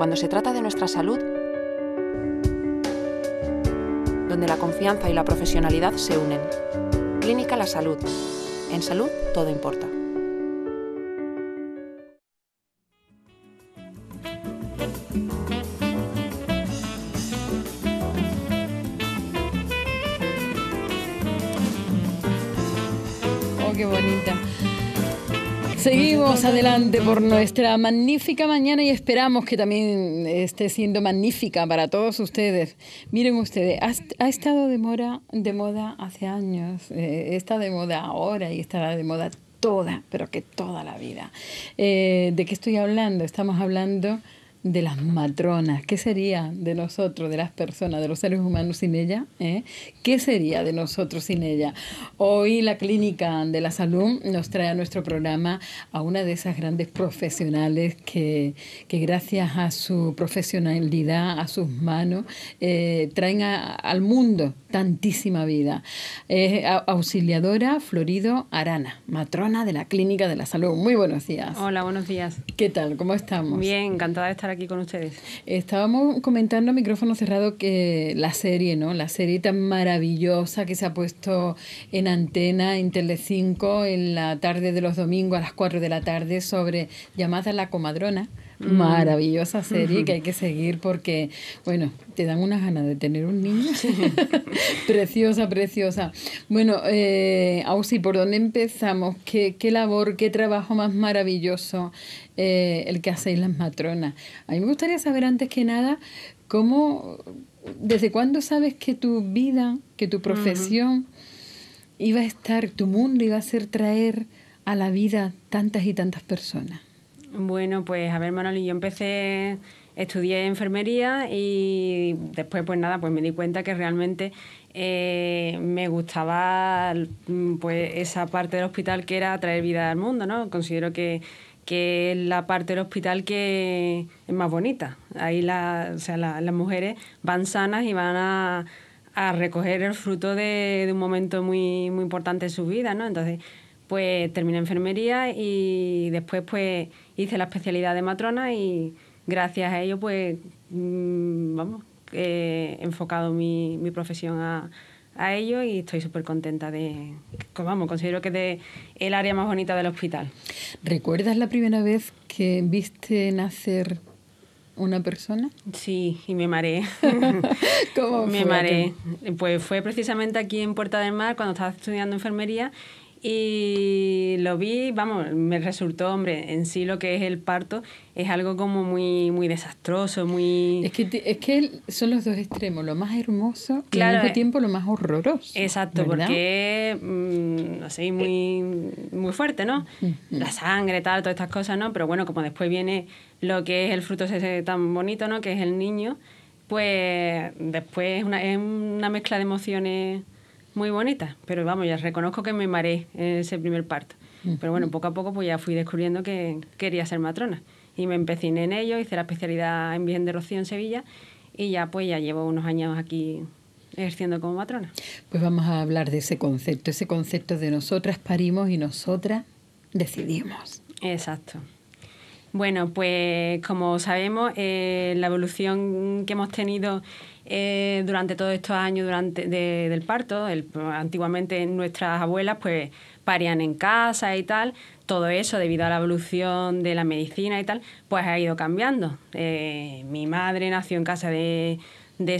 cuando se trata de nuestra salud, donde la confianza y la profesionalidad se unen. Clínica La Salud. En salud todo importa. adelante por nuestra magnífica mañana y esperamos que también esté siendo magnífica para todos ustedes. Miren ustedes, ha, estado de, moda hace años, eh, está de moda ahora y estará de moda toda, pero que toda la vida. Eh, ¿De qué estoy hablando? Estamos hablando de las matronas? ¿Qué sería de nosotros, de las personas, de los seres humanos sin ella? ¿Eh? ¿Qué sería de nosotros sin ella? Hoy la Clínica de la Salud nos trae a nuestro programa a una de esas grandes profesionales que, que gracias a su profesionalidad, a sus manos, eh, traen al mundo tantísima vida. Es auxiliadora Florido Arana, matrona de la Clínica de la Salud. Muy buenos días. Hola, buenos días. ¿Qué tal? ¿Cómo estamos? Bien, encantada de estar aquí con ustedes. Estábamos comentando micrófono cerrado que la serie, ¿no? La serie tan maravillosa que se ha puesto en antena en Telecinco en la tarde de los domingos a las 4 de la tarde sobre llamada la comadrona. Maravillosa serie que hay que seguir porque, bueno, te dan unas ganas de tener un niño. preciosa, preciosa. Bueno, eh, ¿por dónde empezamos? ¿Qué, qué labor, qué trabajo más maravilloso eh, el que hacéis las matronas? A mí me gustaría saber antes que nada cómo, desde cuándo sabes que tu vida, que tu profesión iba a estar, tu mundo iba a ser traer a la vida tantas y tantas personas. Bueno, pues a ver, Manoli, yo empecé, estudié enfermería y después, pues nada, pues me di cuenta que realmente eh, me gustaba mm, pues esa parte del hospital que era traer vida al mundo, ¿no? Considero que, es la parte del hospital que es más bonita. Ahí la, o sea, las mujeres van sanas y van a, recoger el fruto de, un momento muy, muy importante en su vida, ¿no? Entonces pues terminé enfermería y después pues hice la especialidad de matrona y gracias a ello pues mm, vamos, he enfocado mi, profesión a, a ello y estoy súper contenta de, vamos, considero que es el área más bonita del hospital. ¿Recuerdas la primera vez que viste nacer una persona? Sí, y me mareé. ¿Cómo me fue? Me mareé. Pues fue precisamente aquí en Puerta del Mar cuando estaba estudiando enfermería y lo vi, vamos, me resultó, hombre, en sí lo que es el parto es algo como muy, muy desastroso, muy... Es que, es que son los dos extremos, lo más hermoso y al mismo eh, tiempo lo más horroroso. Exacto, porque, es, mm, no sé, muy, muy fuerte, ¿no? La sangre, tal, todas estas cosas, ¿no? Pero bueno, como después viene lo que es el fruto ese tan bonito, ¿no? Que es el niño, pues después una, es una mezcla de emociones muy bonita, pero vamos, ya reconozco que me mareé en ese primer parto. Mm. Pero bueno, poco a poco pues ya fui descubriendo que quería ser matrona y me empeciné en ello, hice la especialidad en bien de Rocío en Sevilla y ya pues ya llevo unos años aquí ejerciendo como matrona. Pues vamos a hablar de ese concepto, ese concepto de nosotras parimos y nosotras decidimos. Exacto. Bueno, pues como sabemos, eh, la evolución que hemos tenido eh, durante todos estos años durante del parto, antiguamente nuestras abuelas pues parían en casa y tal, todo eso debido a la evolución de la medicina y tal, pues ha ido cambiando. Eh, mi madre nació en casa de,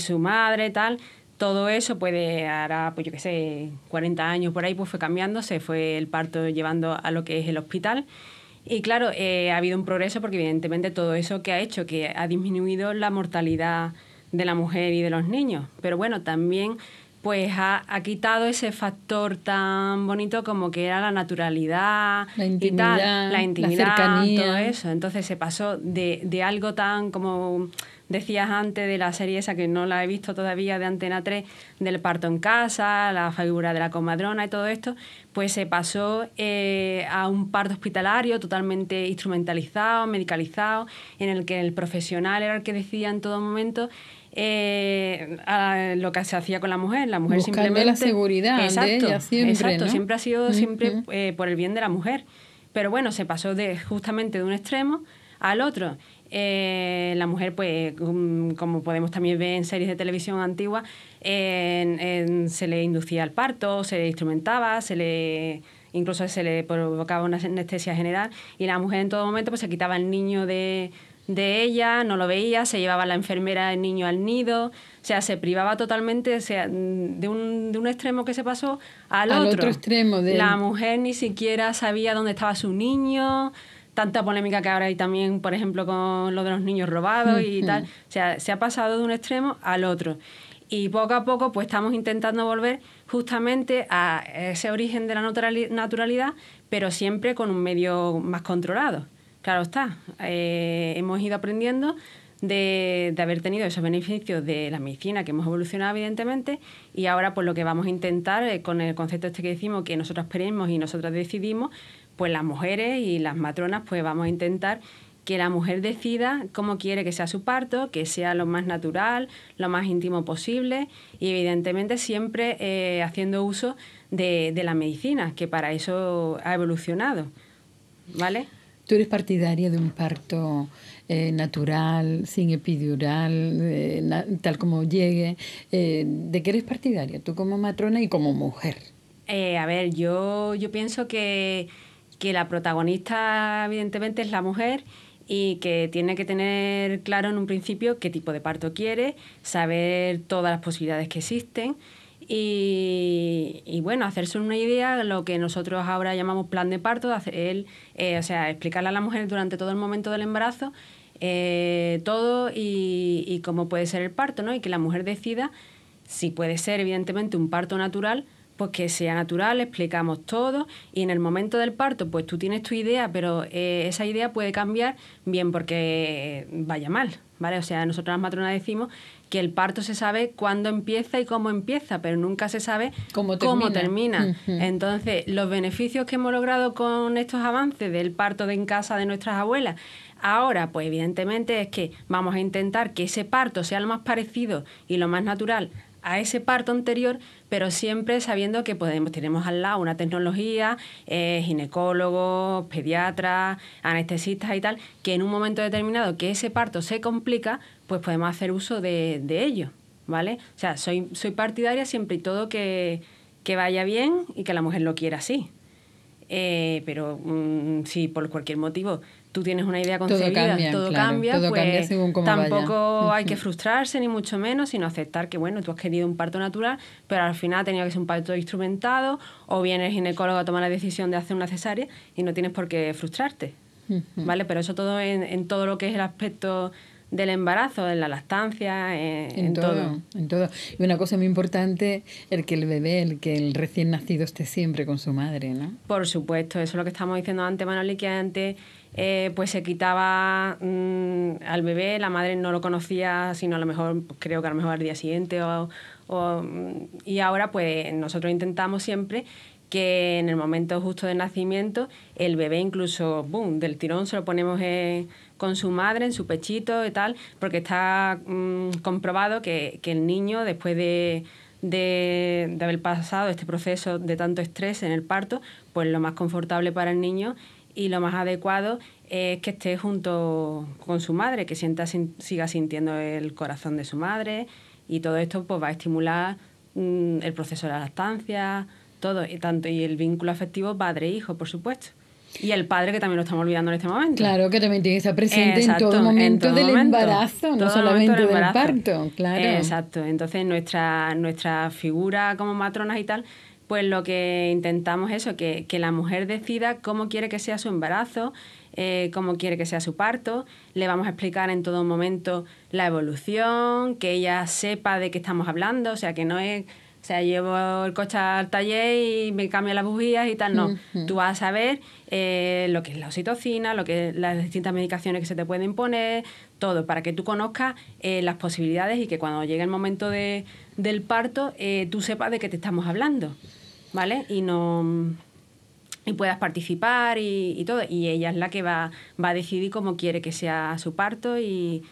su madre y tal, todo eso puede ahora, pues yo qué sé, 40 años por ahí pues fue cambiando, se fue el parto llevando a lo que es el hospital y claro, eh, ha habido un progreso porque evidentemente todo eso que ha hecho, que ha disminuido la mortalidad de la mujer y de los niños. Pero bueno, también pues ha, quitado ese factor tan bonito como que era la naturalidad, la intimidad, la, todo eso. Entonces se pasó de, de algo tan como decías antes de la serie esa que no la he visto todavía de Antena 3, del parto en casa, la figura de la comadrona y todo esto, pues se pasó eh, a un parto hospitalario totalmente instrumentalizado, medicalizado, en el que el profesional era el que decía en todo momento eh, lo que se hacía con la mujer. La mujer simplemente... Buscando la seguridad de siempre. Exacto, siempre ha sido siempre eh, por el bien de la mujer. Pero bueno, se pasó de, justamente de un extremo al otro. Eh, la mujer, pues, mm, como podemos también ver en series de televisión antiguas, se le inducía al parto, se le instrumentaba, se le incluso se le provocaba una anestesia general y la mujer en todo momento pues se quitaba el niño de, de ella, no lo veía, se llevaba la enfermera el niño al nido, o sea, se privaba totalmente de, un, de un extremo que se pasó al, otro. otro extremo de... La mujer ni siquiera sabía dónde estaba su niño, tanta polémica que ahora hay también, por ejemplo, con lo de los niños robados y tal. O sea, se ha pasado de un extremo al otro. Y poco a poco, pues estamos intentando volver justamente a ese origen de la naturalidad, pero siempre con un medio más controlado. Claro está, eh, hemos ido aprendiendo de, haber tenido esos beneficios de la medicina que hemos evolucionado evidentemente y ahora pues lo que vamos a intentar eh, con el concepto este que decimos que nosotros esperamos y nosotros decidimos pues las mujeres y las matronas pues vamos a intentar que la mujer decida cómo quiere que sea su parto, que sea lo más natural, lo más íntimo posible y evidentemente siempre eh, haciendo uso de, de, la medicina, que para eso ha evolucionado. ¿Vale? ¿Tú eres partidaria de un parto eh, natural, sin epidural, eh, tal como llegue? ¿De qué eres partidaria tú como matrona y como mujer? a ver, yo, yo pienso que que la protagonista evidentemente es la mujer y que tiene que tener claro en un principio qué tipo de parto quiere, saber todas las posibilidades que existen y, bueno, hacerse una idea, lo que nosotros ahora llamamos plan de parto, hacer eh, o sea, explicarle a la mujer durante todo el momento del embarazo eh, todo y, y cómo puede ser el parto, ¿no? Y que la mujer decida si puede ser evidentemente un parto natural, pues que sea natural, explicamos todo y en el momento del parto, pues tú tienes tu idea, pero eh, esa idea puede cambiar bien porque vaya mal, ¿vale? O sea, nosotros las matronas decimos que el parto se sabe cuándo empieza y cómo empieza, pero nunca se sabe cómo termina. Entonces, los beneficios que hemos logrado con estos avances del parto de en casa de nuestras abuelas, ahora, pues evidentemente es que vamos a intentar que ese parto sea lo más parecido y lo más natural a ese parto anterior, pero siempre sabiendo que podemos, tenemos al lado una tecnología, eh, ginecólogos, pediatras, anestesistas y tal, que en un momento determinado que ese parto se complica, pues podemos hacer uso de, de ello, ¿vale? O sea, soy, soy partidaria siempre y todo que vaya bien y que la mujer lo quiera así. Eh, pero mm, si por cualquier motivo tú tienes una idea concebida, todo cambia, pues, tampoco hay que frustrarse ni mucho menos, sino aceptar que bueno, tú has querido un parto natural, pero al final ha tenido que ser un parto instrumentado o viene el ginecólogo a tomar la decisión de hacer una cesárea y no tienes por qué frustrarte. ¿Vale? Pero eso todo en, en todo lo que es el aspecto del embarazo, en la lactancia, en, todo, En todo. Y una cosa muy importante, el que el bebé, el que el recién nacido esté siempre con su madre, ¿no? Por supuesto, eso es lo que estamos diciendo antes, Manoli, que antes eh, pues se quitaba mm, al bebé, la madre no lo conocía, sino a lo mejor, pues, creo que a lo mejor al día siguiente o, mm, y ahora pues nosotros intentamos siempre que en el momento justo de nacimiento el bebé incluso, boom, del tirón se lo ponemos eh, con su madre, en su pechito y tal, porque está mm, comprobado que, el niño después de, de, haber pasado este proceso de tanto estrés en el parto, pues lo más confortable para el niño y lo más adecuado es que esté junto con su madre, que sienta, siga sintiendo el corazón de su madre y todo esto pues va a estimular mm, el proceso de la lactancia, todo, y tanto y el vínculo afectivo padre-hijo, e por supuesto. Y el padre, que también lo estamos olvidando en este momento. Claro, que también tiene que estar presente en todo momento del embarazo, no solamente del, parto, claro. Exacto, entonces nuestra, nuestra figura como matronas y tal, pues lo que intentamos es eso, que, que la mujer decida cómo quiere que sea su embarazo, eh, cómo quiere que sea su parto, le vamos a explicar en todo momento la evolución, que ella sepa de qué estamos hablando, o sea, que no es o sea, llevo el coche al taller y me cambio las bujías y tal. No, tú vas a saber eh, lo que es la oxitocina, lo que las distintas medicaciones que se te pueden poner, todo, para que tú conozcas eh, las posibilidades y que cuando llegue el momento de, del parto eh, tú sepas de qué te estamos hablando, ¿vale? Y no y puedas participar y, y, todo. Y ella es la que va, va a decidir cómo quiere que sea su parto y,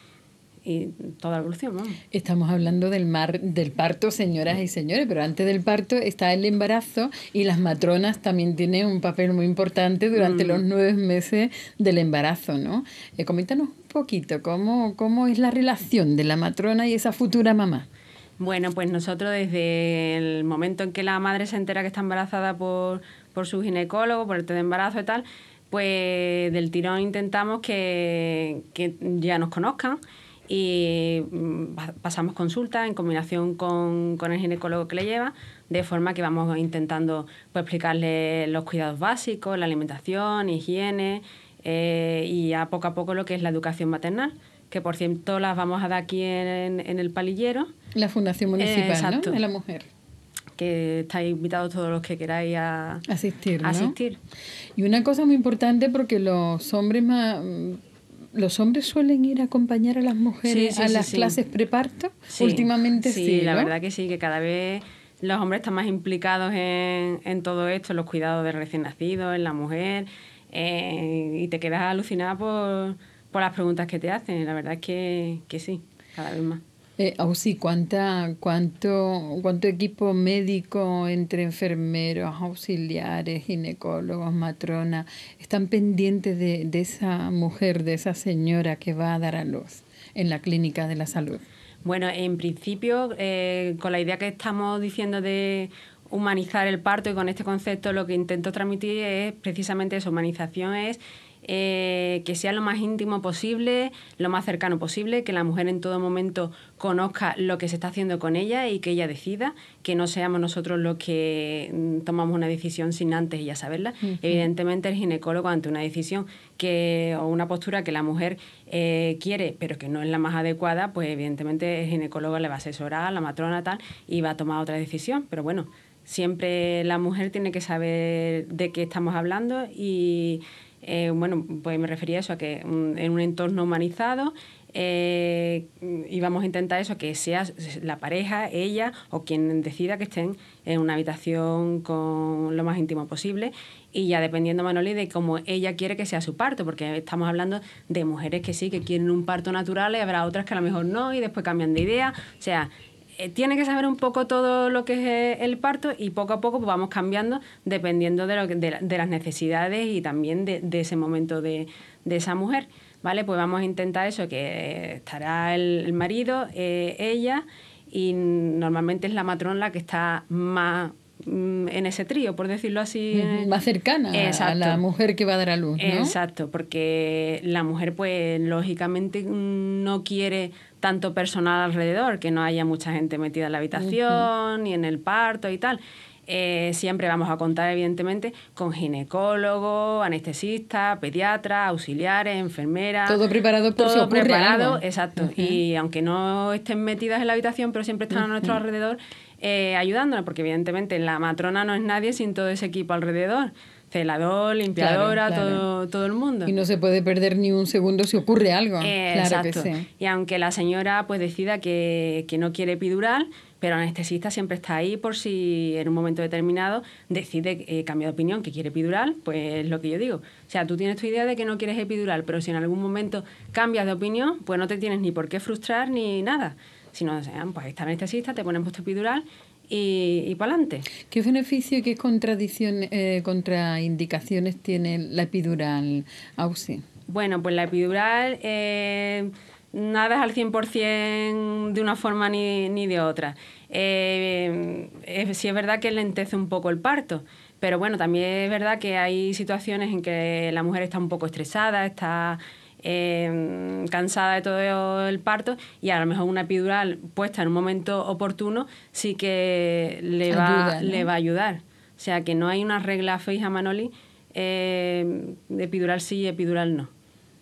y toda evolución. Estamos hablando del, mar, del parto, señoras y señores, pero antes del parto está el embarazo y las matronas también tienen un papel muy importante durante mm. los nueve meses del embarazo, ¿no? Eh, coméntanos un poquito cómo, es la relación de la matrona y esa futura mamá. Bueno, pues nosotros desde el momento en que la madre se entera que está embarazada por, por su ginecólogo, por el test de embarazo y tal, pues del tirón intentamos que, que ya nos conozcan y mm, pasamos consulta en combinación con, el ginecólogo que le lleva, de forma que vamos intentando pues, explicarle los cuidados básicos, la alimentación, higiene eh, y a poco a poco lo que es la educación maternal, que por cierto las vamos a dar aquí en, el palillero. La Fundación Municipal de la Mujer que está invitado todos los que queráis a asistir. ¿no? asistir. Y una cosa muy importante porque los hombres más, los hombres suelen ir a acompañar a las mujeres a las clases preparto. Últimamente sí. la verdad que sí, que cada vez los hombres están más implicados en, en todo esto, los cuidados de recién nacido, en la mujer, eh, y te quedas alucinada por, por, las preguntas que te hacen. La verdad es que sí, cada vez más. Eh, oh, cuánta, cuánto, cuánto equipo médico entre enfermeros, auxiliares, ginecólogos, matronas están pendientes de, esa mujer, de esa señora que va a dar a luz en la clínica de la salud. Bueno, en principio, eh, con la idea que estamos diciendo de humanizar el parto y con este concepto lo que intento transmitir es precisamente esa humanización es eh, que sea lo más íntimo posible, lo más cercano posible, que la mujer en todo momento conozca lo que se está haciendo con ella y que ella decida, que no seamos nosotros los que mm, tomamos una decisión sin antes ella saberla. Evidentemente el ginecólogo ante una decisión que, o una postura que la mujer eh, quiere pero que no es la más adecuada, pues evidentemente el ginecólogo le va a asesorar, la matrona tal, y va a tomar otra decisión. Pero bueno, siempre la mujer tiene que saber de qué estamos hablando y eh, bueno, pues me refería a eso, a que mm, en un entorno humanizado íbamos eh, a intentar eso, que sea la pareja, ella o quien decida que estén en una habitación con lo más íntimo posible y ya dependiendo Manoli de cómo ella quiere que sea su parto, porque estamos hablando de mujeres que sí, que quieren un parto natural y habrá otras que a lo mejor no y después cambian de idea, o sea, eh, tiene que saber un poco todo lo que es eh, el parto y poco a poco pues, vamos cambiando dependiendo de, lo de, las necesidades y también de, ese momento de, esa mujer. ¿Vale? Pues vamos a intentar eso, que eh, estará el, marido, ella, y normalmente es la matrón la que está más mm, en ese trío, por decirlo así. Más cercana a la mujer que va a dar a luz. Exacto, porque la mujer, pues lógicamente mm, no quiere tanto personal alrededor, que no haya mucha gente metida en la habitación ni y en el parto y tal. Eh, siempre vamos a contar, evidentemente, con ginecólogo, anestesista, pediatra, auxiliares, enfermeras. Todo preparado por Todo preparado, exacto. Y aunque no estén metidas en la habitación, pero siempre están a nuestro alrededor eh, ayudándonos, porque evidentemente la matrona no es nadie sin todo ese equipo alrededor celador, limpiadora, Todo, todo el mundo. Y no se puede perder ni un segundo si ocurre algo. Eh, claro exacto. Que sí. Y aunque la señora pues decida que, no quiere epidural, pero el anestesista siempre está ahí por si en un momento determinado decide eh, cambiar de opinión, que quiere epidural, pues es lo que yo digo. O sea, tú tienes tu idea de que no quieres epidural, pero si en algún momento cambias de opinión, pues no te tienes ni por qué frustrar ni nada. Si no pues está el anestesista, te ponemos tu epidural y, y para adelante. ¿Qué beneficio y qué eh, contraindicaciones tiene la epidural, Ausi? Bueno, pues la epidural eh, nada es al 100% de una forma ni, de otra. Eh, sí es verdad que lentece un poco el parto, pero bueno, también es verdad que hay situaciones en que la mujer está un poco estresada, está Em, cansada de todo el parto y a lo mejor una epidural puesta en un momento oportuno sí que le va, le va a ayudar. O sea, que no hay una regla fija, Manoli, em, de epidural sí y epidural no.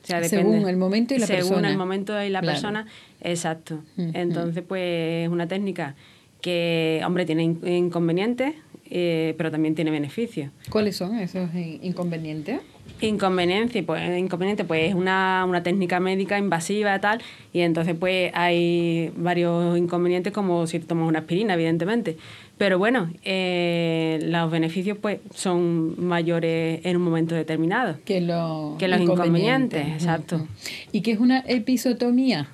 sea, depende. Según el momento y la persona. Según el momento y la persona, exacto. Entonces, pues es una técnica que, hombre, tiene inconvenientes, eh, pero también tiene beneficios. ¿Cuáles son esos inconvenientes? pues, inconveniente, pues es una, una, técnica médica invasiva y tal, y entonces pues hay varios inconvenientes como si tomas una aspirina, evidentemente. Pero bueno, eh, los beneficios pues son mayores en un momento determinado. Que, los inconvenientes, exacto. ¿Y qué es una episotomía?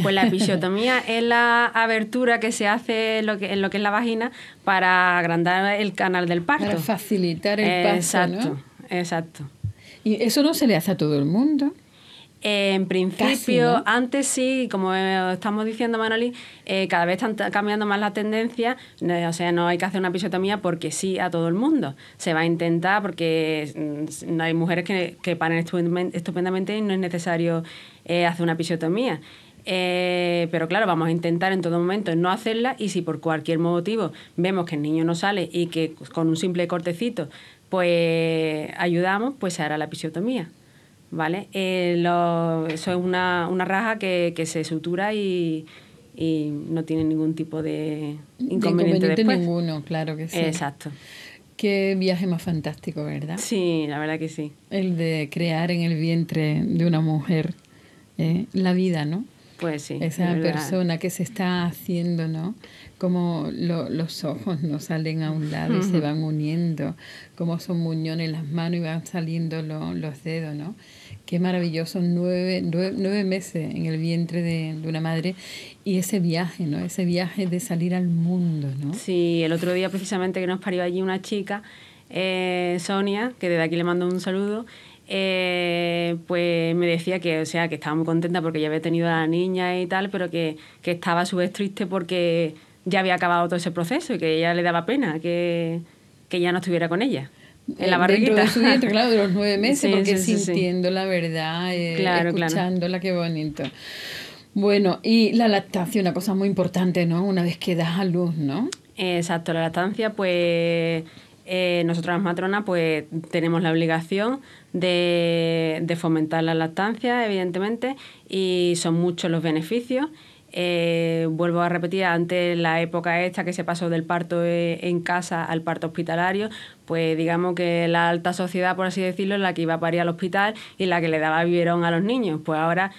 Pues la episotomía es la abertura que se hace en lo que, en lo que es la vagina para agrandar el canal del parto. Para facilitar el parto. Exacto, exacto. Y eso no se le hace a todo el mundo. En principio, antes sí, como eh, estamos diciendo Manoli, eh, cada vez están cambiando más la tendencia o sea, no hay que hacer una pisotomía porque sí a todo el mundo. Se va a intentar porque mm, no hay mujeres que, que paren estupendamente y no es necesario eh, hacer una pisiotomía pero claro, vamos a intentar en todo momento no hacerla y si por cualquier motivo vemos que el niño no sale y que con un simple cortecito pues ayudamos, pues se hará la episiotomía. ¿Vale? Eh, eso es una, raja que, se sutura y, no tiene ningún tipo de inconveniente, de inconveniente ninguno, claro que sí. Exacto. Qué viaje más fantástico, ¿verdad? Sí, la verdad que sí. El de crear en el vientre de una mujer eh, la vida, ¿no? Pues sí. Esa persona que se está haciendo, ¿no? Como los ojos no salen a un lado y se van uniendo, como son muñones las manos y van saliendo los dedos, ¿no? Qué maravilloso, nueve, nueve, meses en el vientre de, una madre y ese viaje, ¿no? Ese viaje de salir al mundo, ¿no? Sí, el otro día precisamente que nos parió allí una chica, eh, Sonia, que desde aquí le mando un saludo, eh, pues me decía que, o sea, que estaba muy contenta porque ya había tenido a la niña y tal, pero que, estaba a su vez triste porque ya había acabado todo ese proceso y que ella le daba pena que, ya no estuviera con ella. En la eh, barriguita. De claro, de los nueve meses, porque sintiendo la verdad, eh, escuchándola, qué bonito. Bueno, y la lactancia, una cosa muy importante, ¿no? Una vez que das a luz, ¿no? Exacto, la lactancia, pues eh, nosotras las matronas, pues tenemos la obligación de, fomentar la lactancia, evidentemente, y son muchos los beneficios eh, vuelvo a repetir, antes la época esta que se pasó del parto eh, en casa al parto hospitalario, pues digamos que la alta sociedad, por así decirlo, es la que iba a parir al hospital y la que le daba biberón a los niños. Pues ahora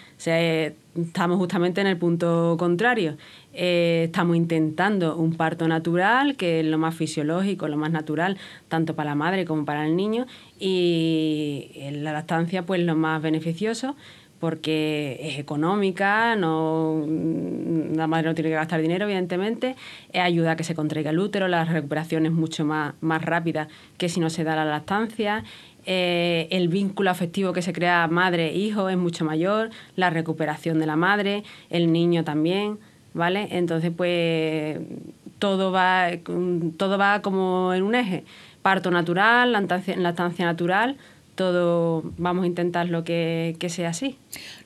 estamos justamente en el punto contrario. Eh, estamos intentando un parto natural, que es lo más fisiológico, lo más natural, tanto para la madre como para el niño, y la lactancia, pues lo más beneficioso porque es económica, no, mm, la madre no tiene que gastar dinero, evidentemente, ayuda a que se contraiga el útero, la recuperación es mucho más, más rápida que si no se da la lactancia, eh, el vínculo afectivo que se crea madre-hijo e es mucho mayor, la recuperación de la madre, el niño también, ¿vale? Entonces, pues todo va, mm, todo va como en un eje, parto natural, lactancia, lactancia natural, todo vamos a intentar lo que, sea así.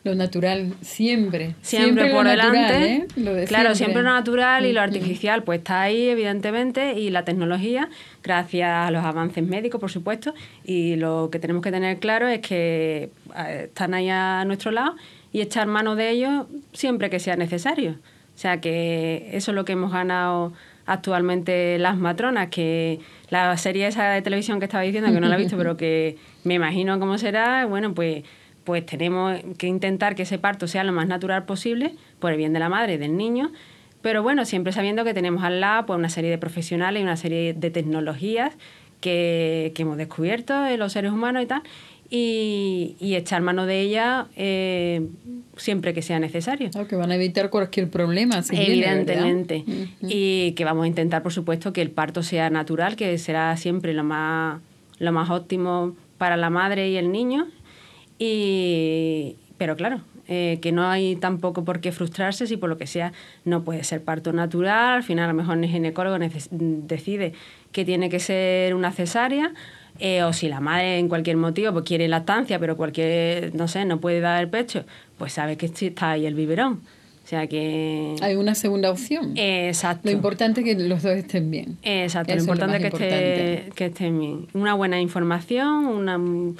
Lo natural siempre. Siempre, por delante. ¿eh? claro, siempre. lo natural y lo mm, mm. artificial, pues está ahí, evidentemente, y la tecnología, gracias a los avances médicos, por supuesto, y lo que tenemos que tener claro es que eh, están ahí a nuestro lado y echar mano de ellos siempre que sea necesario. O sea que eso es lo que hemos ganado actualmente las matronas, que la serie esa de televisión que estaba diciendo, que no la he visto, pero que me imagino cómo será, bueno, pues, pues tenemos que intentar que ese parto sea lo más natural posible, por el bien de la madre y del niño, pero bueno, siempre sabiendo que tenemos al lado pues, una serie de profesionales y una serie de tecnologías que, hemos descubierto en los seres humanos y tal, y, echar mano de ella eh, siempre que sea necesario. Claro, que van a evitar cualquier problema. Evidentemente. Y que vamos a intentar, por supuesto, que el parto sea natural, que será siempre lo más, lo más óptimo para la madre y el niño. Y, pero claro, eh, que no hay tampoco por qué frustrarse si por lo que sea no puede ser parto natural, al final a lo mejor el ginecólogo decide que tiene que ser una cesárea eh, o si la madre en cualquier motivo pues quiere lactancia, pero cualquier, no sé, no puede dar el pecho, pues sabe que está ahí el biberón. O sea que... Hay una segunda opción. exacto. Lo importante es que los dos estén bien. exacto, lo importante es que, Esté, que estén bien. Una buena información, un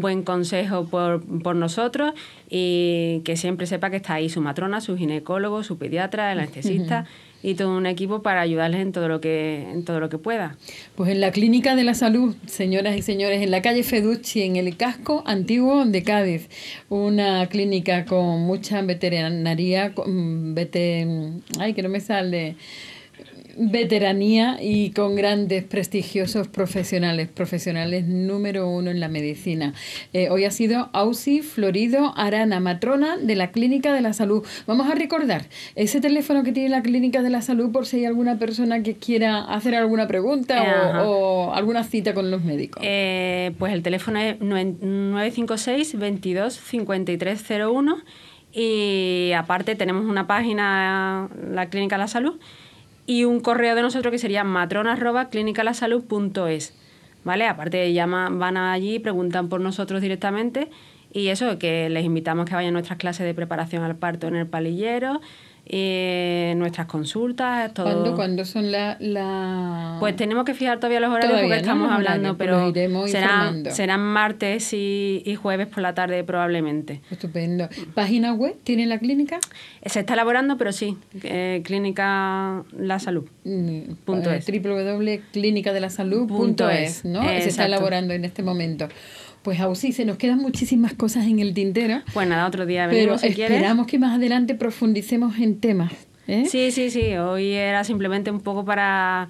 buen consejo por, por nosotros y que siempre sepa que está ahí su matrona, su ginecólogo, su pediatra, el anestesista y todo un equipo para ayudarles en todo lo que en todo lo que pueda. Pues en la clínica de la salud, señoras y señores, en la calle Feducci, en el casco antiguo de Cádiz, una clínica con mucha veterinaria, con mm, mm, ay que no me sale veteranía y con grandes prestigiosos profesionales, profesionales número uno en la medicina. Eh, hoy ha sido Ausi Florido Arana, matrona de la Clínica de la Salud. Vamos a recordar ese teléfono que tiene la Clínica de la Salud por si hay alguna persona que quiera hacer alguna pregunta o, alguna cita con los médicos. Eh, pues el teléfono es 956 22 5301 y aparte tenemos una página, la Clínica de la Salud y un correo de nosotros que sería matrona.clinicalasalud.es. ¿Vale? Aparte, llaman, van allí, preguntan por nosotros directamente y eso, que les invitamos que vayan a nuestras clases de preparación al parto en el palillero, y eh, nuestras consultas, todo. ¿Cuándo, son las...? La... Pues tenemos que fijar todavía los horarios porque estamos hablando, pues pero, serán, serán martes y, jueves por la tarde probablemente. Estupendo. ¿Página web tiene la clínica? Eh, se está elaborando, pero sí, eh, clínica la salud. Mm, eh, punto es. www.clinicadelasalud.es, ¿no? Se está elaborando en este momento pues aún sí, se nos quedan muchísimas cosas en el tintero. Pues nada, otro día venimos, Pero esperamos que más adelante profundicemos en temas. ¿eh? Sí, sí, sí. Hoy era simplemente un poco para,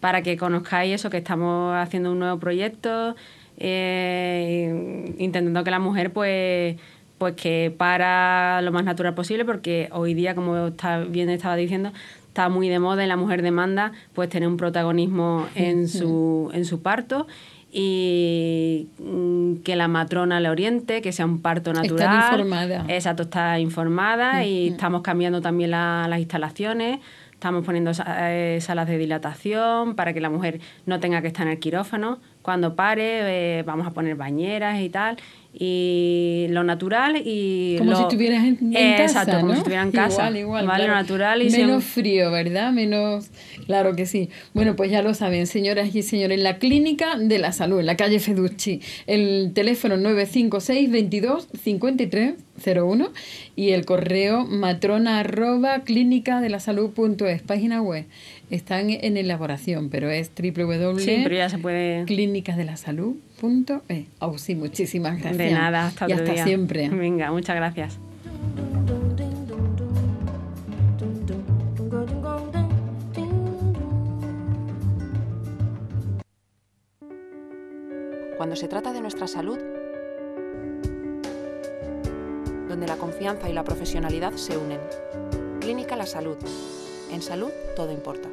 para que conozcáis eso, que estamos haciendo un nuevo proyecto, eh, intentando que la mujer pues pues que para lo más natural posible, porque hoy día, como está, bien estaba diciendo, está muy de moda y la mujer demanda pues tener un protagonismo en su, en su parto y mm, que la matrona le oriente, que sea un parto natural. Está informada. Exacto, está informada y mm-hmm. estamos cambiando también las instalaciones. Estamos poniendo eh, salas de dilatación para que la mujer no tenga que estar en el quirófano, cuando pare eh, vamos a poner bañeras y tal y lo natural y como si estuvieras en, casa exacto como si estuvieras en casa igual igual natural y menos frío verdad menos claro que sí bueno pues ya lo saben señoras y señores la clínica de la salud en la calle Feducci el teléfono 956 22 53 01 y el correo matrona de la salud punto es, página web están en elaboración, pero es www.clínicadelasalud.e. Oh, sí, muchísimas gracias. De nada, hasta otro Y hasta siempre. Venga, muchas gracias. Cuando se trata de nuestra salud, donde la confianza y la profesionalidad se unen. Clínica La Salud. En salud todo importa.